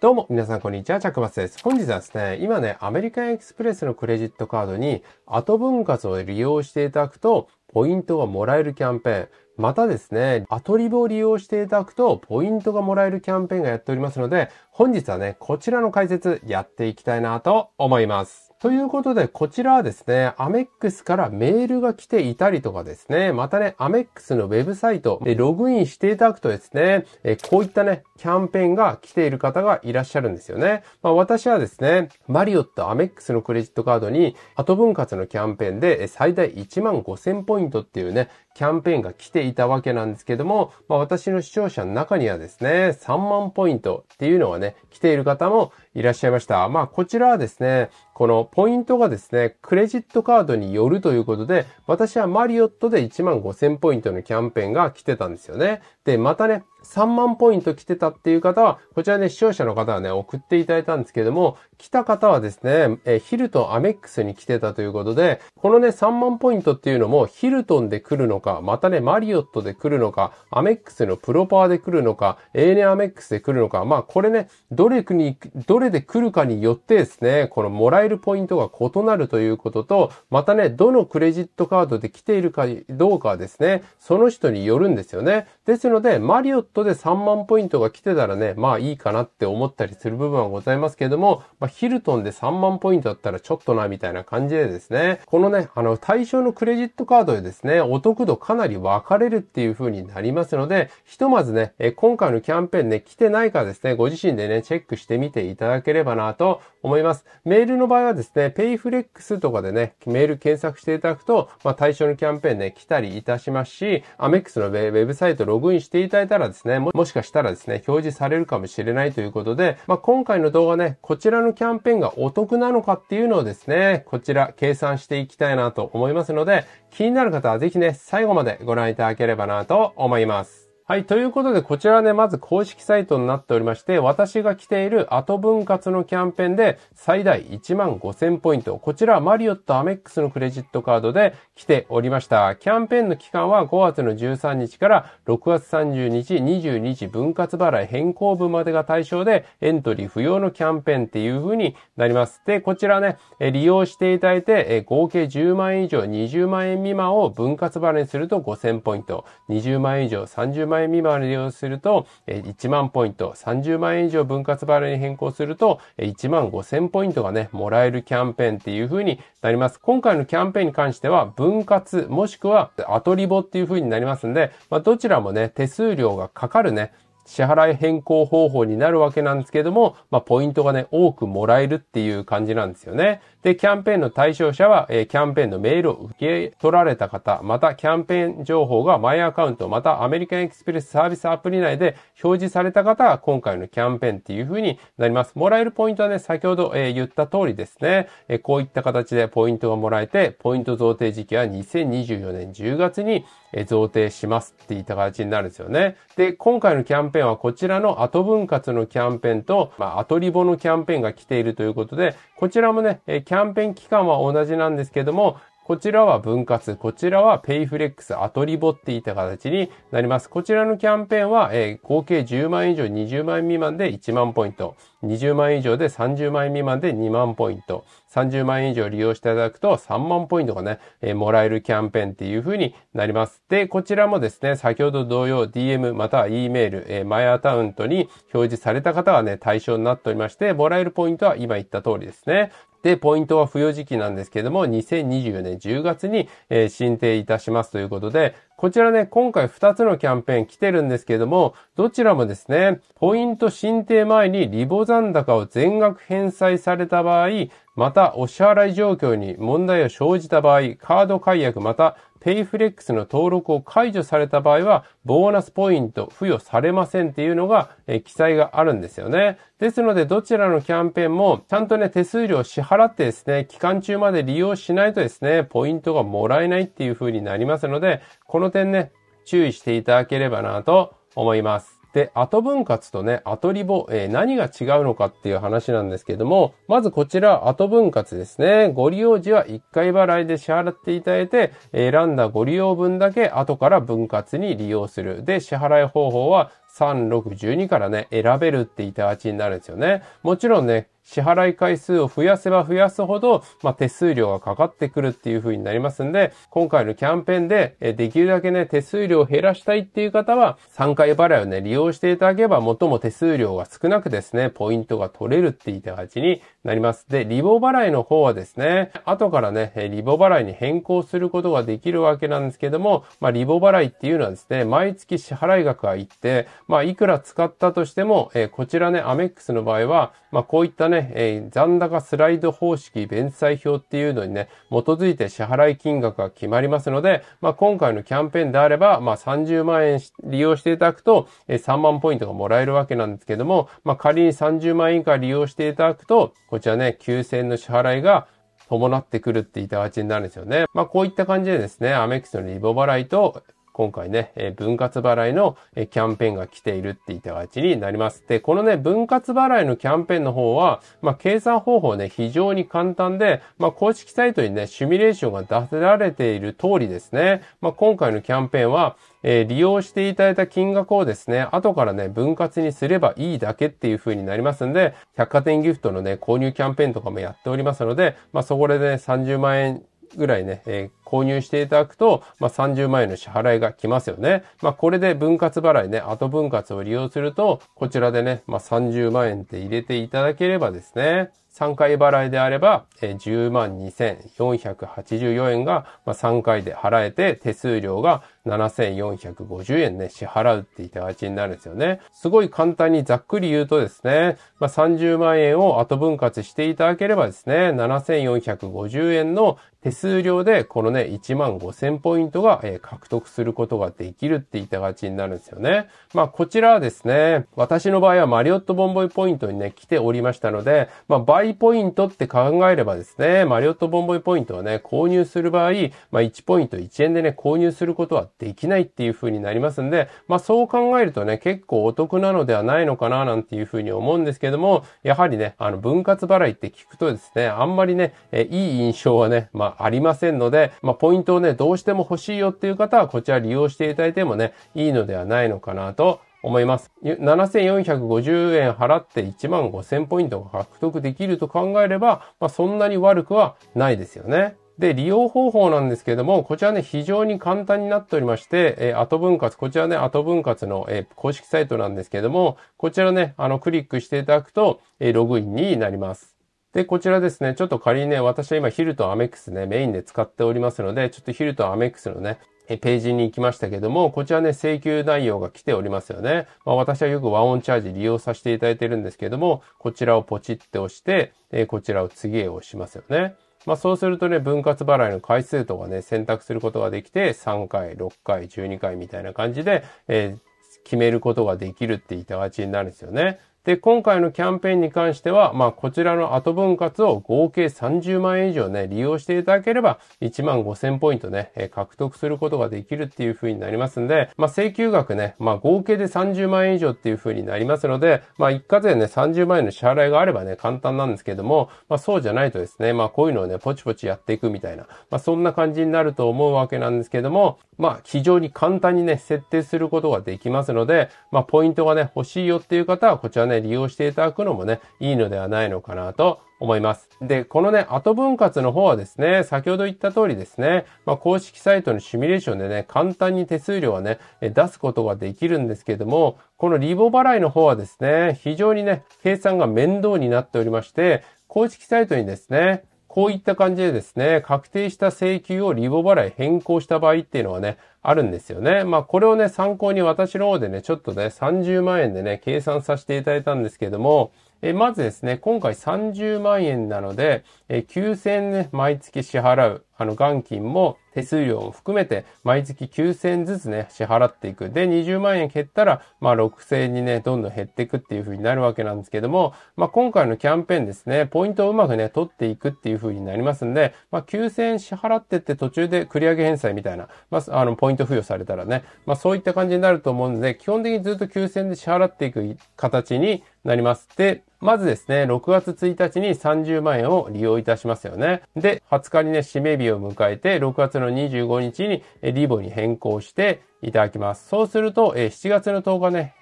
どうも、皆さん、こんにちは。チャックマスです。本日はですね、今ね、アメリカンエクスプレスのクレジットカードに、後分割を利用していただくと、ポイントがもらえるキャンペーン。またですね、アトリブを利用していただくと、ポイントがもらえるキャンペーンがやっておりますので、本日はね、こちらの解説やっていきたいなと思います。ということで、こちらはですね、アメックスからメールが来ていたりとかですね、またね、アメックスのウェブサイト、ログインしていただくとですね、こういったね、キャンペーンが来ている方がいらっしゃるんですよね。まあ、私はですね、マリオットアメックスのクレジットカードに、後分割のキャンペーンで最大1万5000ポイントっていうね、キャンペーンが来ていたわけなんですけども、まあ、私の視聴者の中にはですね、3万ポイントっていうのはね、来ている方もいらっしゃいました。まあ、こちらはですね、このポイントがですね、クレジットカードによるということで、私はマリオットで1万5000ポイントのキャンペーンが来てたんですよね。で、またね、3万ポイント来てたっていう方は、こちらね、視聴者の方はね、送っていただいたんですけども、来た方はですね、えヒルトンアメックスに来てたということで、このね、3万ポイントっていうのも、ヒルトンで来るのか、またね、マリオットで来るのか、アメックスのプロパーで来るのか、エーネアメックスで来るのか、まあ、これね、どれに、どれで来るかによってですね、このもらえるポイントが異なるということと、またね、どのクレジットカードで来ているかどうかはですね、その人によるんですよね。ですので、マリオットとで3万ポイントが来てたらね、まあいいかなって思ったりする部分はございますけれども、まあ、ヒルトンで3万ポイントだったらちょっとな、みたいな感じでですね、このね、あの、対象のクレジットカードでですね、お得度かなり分かれるっていう風になりますので、ひとまずね、え今回のキャンペーンね、来てないかですね、ご自身でね、チェックしてみていただければなと思います。メールの場合はですね、payflex とかでね、メール検索していただくと、まあ、対象のキャンペーンね、来たりいたしますし、アメックスのウェブサイトログインしていただいたらですねですねも、もしかしたらですね、表示されるかもしれないということで、まあ、今回の動画ね、こちらのキャンペーンがお得なのかっていうのをですね、こちら計算していきたいなと思いますので、気になる方はぜひね、最後までご覧いただければなと思います。はい。ということで、こちらね、まず公式サイトになっておりまして、私が着ている後分割のキャンペーンで、最大1万5000ポイント。こちら、はマリオットアメックスのクレジットカードで来ておりました。キャンペーンの期間は5月の13日から6月30日、22日分割払い変更分までが対象で、エントリー不要のキャンペーンっていう風になります。で、こちらね、利用していただいて、合計10万円以上、20万円未満を分割払いにすると5000ポイント、20万円以上、30万円万円未満で利用すると、1万ポイント、30万円以上分割払いに変更すると、1万5千ポイントがね、もらえるキャンペーンっていう風になります。今回のキャンペーンに関しては、分割、もしくはアトリボっていう風になりますんで、まあ、どちらもね、手数料がかかるね、支払い変更方法になるわけなんですけども、まあ、ポイントがね、多くもらえるっていう感じなんですよね。で、キャンペーンの対象者は、えキャンペーンのメールを受け取られた方、またキャンペーン情報がマイアカウント、またアメリカンエクスプレスサービスアプリ内で表示された方が今回のキャンペーンっていう風になります。もらえるポイントはね、先ほど、え言った通りですね、えこういった形でポイントがもらえて、ポイント贈呈時期は2024年10月に、贈呈しますっていった形になるんですよね。で、今回のキャンペーンはこちらの後分割のキャンペーンと、まあ、後リボのキャンペーンが来ているということで、こちらもね、えキャンペーン期間は同じなんですけども、こちらは分割、こちらはペイフレックス、アトリボっていった形になります。こちらのキャンペーンは、えー、合計10万円以上20万円未満で1万ポイント、20万以上で30万円未満で2万ポイント、30万円以上利用していただくと3万ポイントがね、えー、もらえるキャンペーンっていう風になります。で、こちらもですね、先ほど同様 DM または E メール、えー、マイアカウントに表示された方はね、対象になっておりまして、もらえるポイントは今言った通りですね。で、ポイントは付与時期なんですけども、2024年10月に、えー、申請いたしますということで、こちらね、今回2つのキャンペーン来てるんですけれども、どちらもですね、ポイント申請前にリボ残高を全額返済された場合、またお支払い状況に問題を生じた場合、カード解約またペイフレックスの登録を解除された場合は、ボーナスポイント付与されませんっていうのが、え記載があるんですよね。ですので、どちらのキャンペーンも、ちゃんとね、手数料を支払ってですね、期間中まで利用しないとですね、ポイントがもらえないっていう風になりますので、この点ね、注意していただければなと思います。で、後分割とね、後リボ、えー、何が違うのかっていう話なんですけども、まずこちら、後分割ですね。ご利用時は1回払いで支払っていただいて、選んだご利用分だけ後から分割に利用する。で、支払い方法は3612からね、選べるってった形になるんですよね。もちろんね、支払い回数を増やせば増やすほど、まあ、手数料がかかってくるっていう風になりますんで、今回のキャンペーンで、えできるだけね、手数料を減らしたいっていう方は、3回払いをね、利用していただければ、最も手数料が少なくですね、ポイントが取れるっていう形になります。で、リボ払いの方はですね、後からね、リボ払いに変更することができるわけなんですけども、まあ、リボ払いっていうのはですね、毎月支払い額がって、まあ、いくら使ったとしても、えー、こちらね、アメックスの場合は、まあ、こういったね、えー、残高スライド方式弁済表っていうのにね、基づいて支払い金額が決まりますので、まあ、今回のキャンペーンであれば、まあ、30万円利用していただくと、えー、3万ポイントがもらえるわけなんですけども、まあ、仮に30万円以下利用していただくと、こちらね、9000円の支払いが伴ってくるっていった形になるんですよね。まあこういった感じでですね、アメックスのリボ払いと今回ね、えー、分割払いの、えー、キャンペーンが来ているって言った形になります。で、このね、分割払いのキャンペーンの方は、まあ、計算方法ね、非常に簡単で、まあ、公式サイトにね、シミュレーションが出せられている通りですね。まあ、今回のキャンペーンは、えー、利用していただいた金額をですね、後からね、分割にすればいいだけっていう風になりますんで、百貨店ギフトのね、購入キャンペーンとかもやっておりますので、まあ、そこでね、30万円ぐらいね、えー、購入していただくと、まあ、30万円の支払いが来ますよね。まあ、これで分割払いね、後分割を利用すると、こちらでね、まあ、30万円って入れていただければですね、3回払いであれば、えー、10万2484円が、まあ、3回で払えて、手数料が7450円ね、支払うっていった形になるんですよね。すごい簡単にざっくり言うとですね、まあ、30万円を後分割していただければですね、7450円の手数料でこのね、1万5000ポイントが、えー、獲得することができるって言った形になるんですよね。まあ、こちらはですね、私の場合はマリオットボンボイポイントにね、来ておりましたので、まあ、倍ポイントって考えればですね、マリオットボンボイポイントをね、購入する場合、まあ、1ポイント1円でね、購入することはできないっていう風になりますんで、まあ、そう考えるとね、結構お得なのではないのかな、なんていう風に思うんですけども、やはりね、あの、分割払いって聞くとですね、あんまりね、えいい印象はね、まありませんので、まあ、ポイントをね、どうしても欲しいよっていう方は、こちら利用していただいてもね、いいのではないのかなと思います。7450円払って1万5000ポイントが獲得できると考えれば、まあ、そんなに悪くはないですよね。で、利用方法なんですけども、こちらね、非常に簡単になっておりまして、えー、後分割、こちらね、後分割の、えー、公式サイトなんですけども、こちらね、あの、クリックしていただくと、えー、ログインになります。で、こちらですね、ちょっと仮にね、私は今ヒルとアメックスね、メインで使っておりますので、ちょっとヒルとアメックスのね、ページに行きましたけども、こちらね、請求内容が来ておりますよね。まあ、私はよくワンオンチャージ利用させていただいてるんですけども、こちらをポチって押して、えこちらを次へ押しますよね。まあ、そうするとね、分割払いの回数とかね、選択することができて、3回、6回、12回みたいな感じで、えー、決めることができるって言った形になるんですよね。で、今回のキャンペーンに関しては、まあ、こちらの後分割を合計30万円以上ね、利用していただければ、1万5000ポイントね、え獲得することができるっていう風になりますんで、まあ、請求額ね、まあ、合計で30万円以上っていう風になりますので、まあ、一括でね、30万円の支払いがあればね、簡単なんですけども、まあ、そうじゃないとですね、まあ、こういうのをね、ポチポチやっていくみたいな、まあ、そんな感じになると思うわけなんですけども、まあ、非常に簡単にね、設定することができますので、まあ、ポイントがね、欲しいよっていう方は、こちらねね、利用していただくのもね、いいのではないのかなと思います。で、このね、後分割の方はですね、先ほど言った通りですね、まあ、公式サイトのシミュレーションでね、簡単に手数料はね、出すことができるんですけども、このリボ払いの方はですね、非常にね、計算が面倒になっておりまして、公式サイトにですね、こういった感じでですね、確定した請求をリボ払い変更した場合っていうのはね、あるんですよね。まあこれをね、参考に私の方でね、ちょっとね、30万円でね、計算させていただいたんですけども、えまずですね、今回30万円なので、え9000円ね、毎月支払う、あの、元金も、手数料を含めて毎月9000円ずつね、支払っていく。で、20万円減ったら、まあ6000円にね、どんどん減っていくっていう風になるわけなんですけども、まあ今回のキャンペーンですね、ポイントをうまくね、取っていくっていう風になりますんで、まあ9000円支払ってって途中で繰り上げ返済みたいな、まあ、あの、ポイント付与されたらね、まあそういった感じになると思うんで、基本的にずっと9000円で支払っていく形になります。で、まずですね、6月1日に30万円を利用いたしますよね。で、20日にね、締め日を迎えて、6月の25日にリボに変更していただきます。そうすると、7月の10日ね、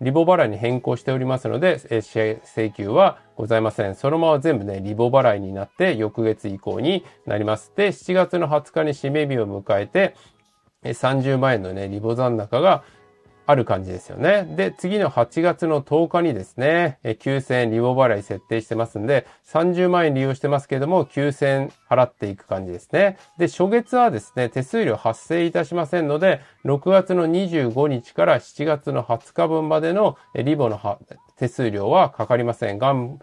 リボ払いに変更しておりますので、請求はございません。そのまま全部ね、リボ払いになって、翌月以降になります。で、7月の20日に締め日を迎えて、30万円のね、リボ残高がある感じですよね。で、次の8月の10日にですね、9000円リボ払い設定してますんで、30万円利用してますけども、9000円払っていく感じですね。で、初月はですね、手数料発生いたしませんので、6月の25日から7月の20日分までのリボの手数料はかかりません。元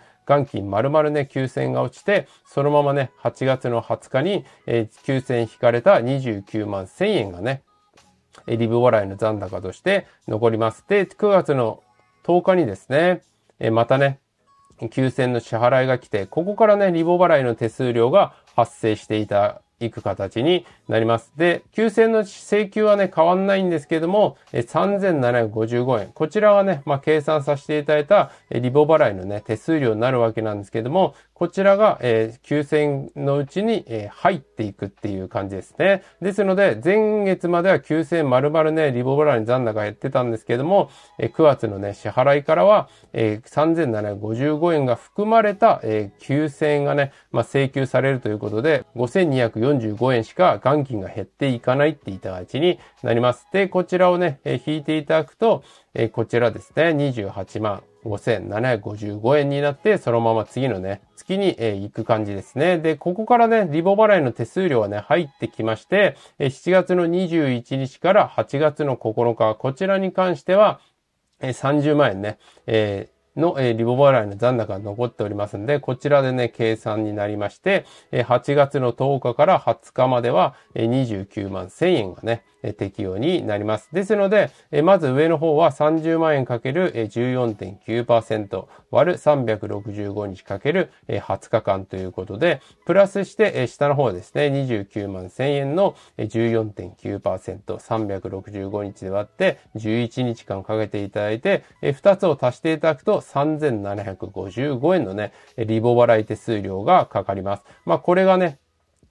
金丸々ね、9000が落ちて、そのままね、8月の20日に、えー、9000引かれた29万1000円がね、リブ払いの残高として残ります。で、9月の10日にですね、またね、9000の支払いが来て、ここからね、リボ払いの手数料が発生していたいく形になります。で、9000の請求はね、変わんないんですけども、3755円。こちらはね、まあ、計算させていただいたリボ払いのね、手数料になるわけなんですけども、こちらが、9000のうちに、入っていくっていう感じですね。ですので、前月までは9000丸々ね、リボ払いに残高減ってたんですけども、9月のね、支払いからは、3755円が含まれた、9000円がね、まあ、請求されるということで、5240 45円しか元金が減っていかないっていた形になります。で、こちらをね、え引いていただくと、えこちらですね、28万5755円になって、そのまま次のね、月に、え行く感じですね。で、ここからね、リボ払いの手数料はね、入ってきまして、え7月の21日から8月の9日、こちらに関しては、え30万円ね、えーの、えー、リボ払いの残高が残っておりますんで、こちらでね、計算になりまして、えー、8月の10日から20日までは、えー、29万1000円がね、適用になります。ですので、まず上の方は30万円かける14.9%割る365日かける20日間ということで、プラスして下の方ですね、29万1000円の14.9%、365日で割って11日間かけていただいて、2つを足していただくと3755円のね、リボ払い手数料がかかります。まあこれがね、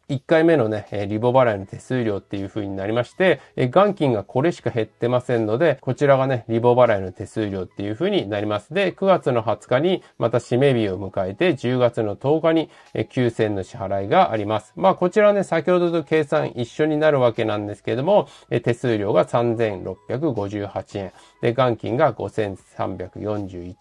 1回目のね、リボ払いの手数料っていう風になりまして、元金がこれしか減ってませんので、こちらがね、リボ払いの手数料っていう風になります。で、9月の20日にまた締め日を迎えて、10月の10日に9000の支払いがあります。まあ、こちらね、先ほどと計算一緒になるわけなんですけども、手数料が3658円。で、元金が5341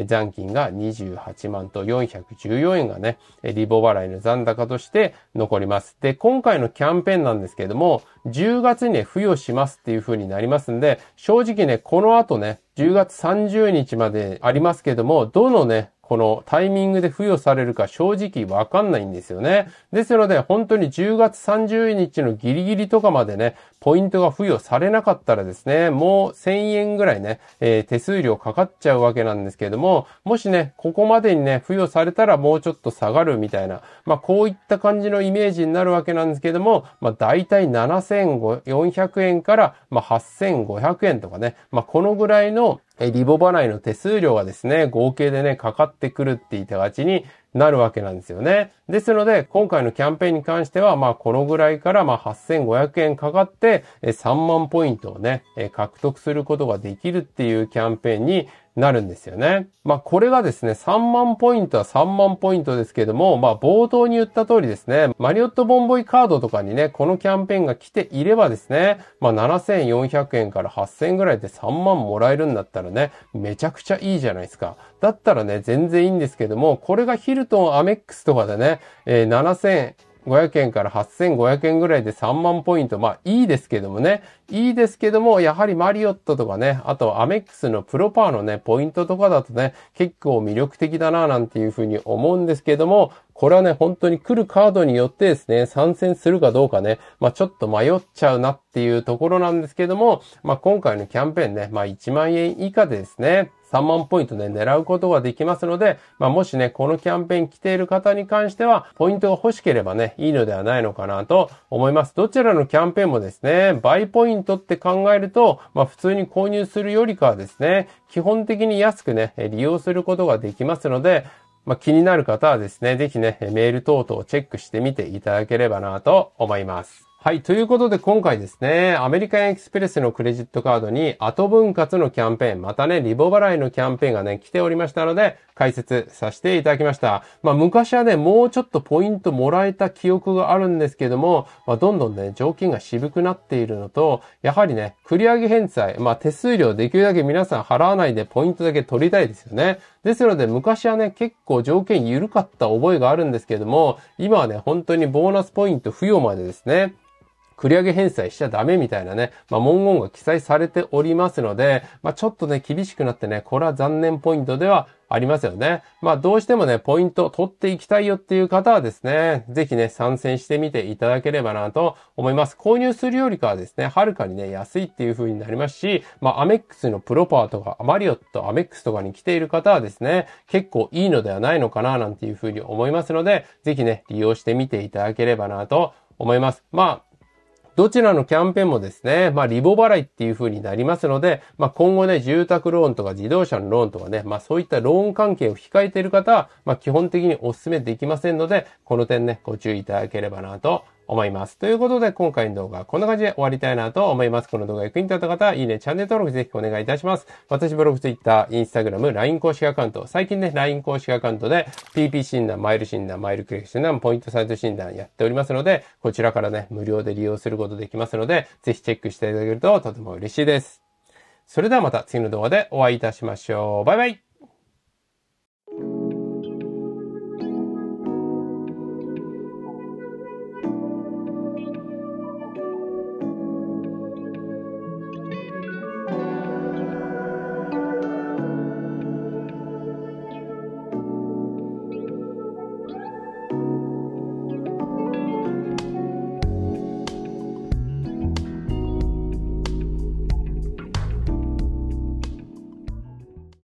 円。残金が28万と414円がね、リボ払いの残高として残りおります。で、今回のキャンペーンなんですけれども、10月にね、付与しますっていう風になりますんで、正直ね、この後ね、10月30日までありますけども、どのね、このタイミングで付与されるか正直わかんないんですよね。ですので、本当に10月30日のギリギリとかまでね、ポイントが付与されなかったらですね、もう1000円ぐらいね、えー、手数料かかっちゃうわけなんですけれども、もしね、ここまでにね、付与されたらもうちょっと下がるみたいな、まあこういった感じのイメージになるわけなんですけれども、まあ大体7400円から、まあ、8500円とかね、まあこのぐらいのえリボ払いの手数料がですね、合計でね、かかってくるって言いたがちになるわけなんですよね。ですので、今回のキャンペーンに関しては、まあ、このぐらいから、まあ、8500円かかって、3万ポイントをね、獲得することができるっていうキャンペーンになるんですよね。まあ、これがですね、3万ポイントは3万ポイントですけども、まあ、冒頭に言った通りですね、マリオットボンボイカードとかにね、このキャンペーンが来ていればですね、まあ、7400円から8000円ぐらいで3万もらえるんだったらね、めちゃくちゃいいじゃないですか。だったらね、全然いいんですけども、これがヒルトンアメックスとかでね、えー、7000 500円から8500円ぐらいで3万ポイント。まあいいですけどもね。いいですけども、やはりマリオットとかね、あとアメックスのプロパーのね、ポイントとかだとね、結構魅力的だななんていうふうに思うんですけども、これはね、本当に来るカードによってですね、参戦するかどうかね、まあちょっと迷っちゃうなっていうところなんですけども、まあ今回のキャンペーンね、まあ1万円以下でですね、3万ポイントで狙うことができますので、まあ、もしね、このキャンペーン来ている方に関しては、ポイントが欲しければね、いいのではないのかなと思います。どちらのキャンペーンもですね、バイポイントって考えると、まあ、普通に購入するよりかはですね、基本的に安くね、利用することができますので、まあ、気になる方はですね、ぜひね、メール等々をチェックしてみていただければなと思います。はい。ということで今回ですね、アメリカンエクスプレスのクレジットカードに後分割のキャンペーン、またね、リボ払いのキャンペーンがね、来ておりましたので、解説させていただきました。まあ昔はね、もうちょっとポイントもらえた記憶があるんですけども、まあどんどんね、条件が渋くなっているのと、やはりね、繰り上げ返済、まあ手数料できるだけ皆さん払わないでポイントだけ取りたいですよね。ですので、昔はね、結構条件緩かった覚えがあるんですけれども、今はね、本当にボーナスポイント付与までですね、繰り上げ返済しちゃダメみたいなね、まあ、文言が記載されておりますので、まあ、ちょっとね、厳しくなってね、これは残念ポイントではありますよね。まあどうしてもね、ポイント取っていきたいよっていう方はですね、ぜひね、参戦してみていただければなと思います。購入するよりかはですね、はるかにね、安いっていう風になりますし、まあアメックスのプロパーとか、マリオット、アメックスとかに来ている方はですね、結構いいのではないのかななんていう風に思いますので、ぜひね、利用してみていただければなと思います。まあ、どちらのキャンペーンもですね、まあ、リボ払いっていう風になりますので、まあ、今後ね、住宅ローンとか自動車のローンとかね、まあ、そういったローン関係を控えている方は、まあ、基本的にお勧めできませんので、この点ね、ご注意いただければなと思います。ということで、今回の動画はこんな感じで終わりたいなと思います。この動画が役に立った方は、いいね、チャンネル登録ぜひお願いいたします。私、ブログ、ツイッター、インスタグラム、LINE 公式アカウント、最近ね、LINE 公式アカウントで、PP 診断、マイル診断、マイルクリック診断、ポイントサイト診断やっておりますので、こちらからね、無料で利用することできますので、ぜひチェックしていただけるととても嬉しいです。それではまた次の動画でお会いいたしましょう。バイバイ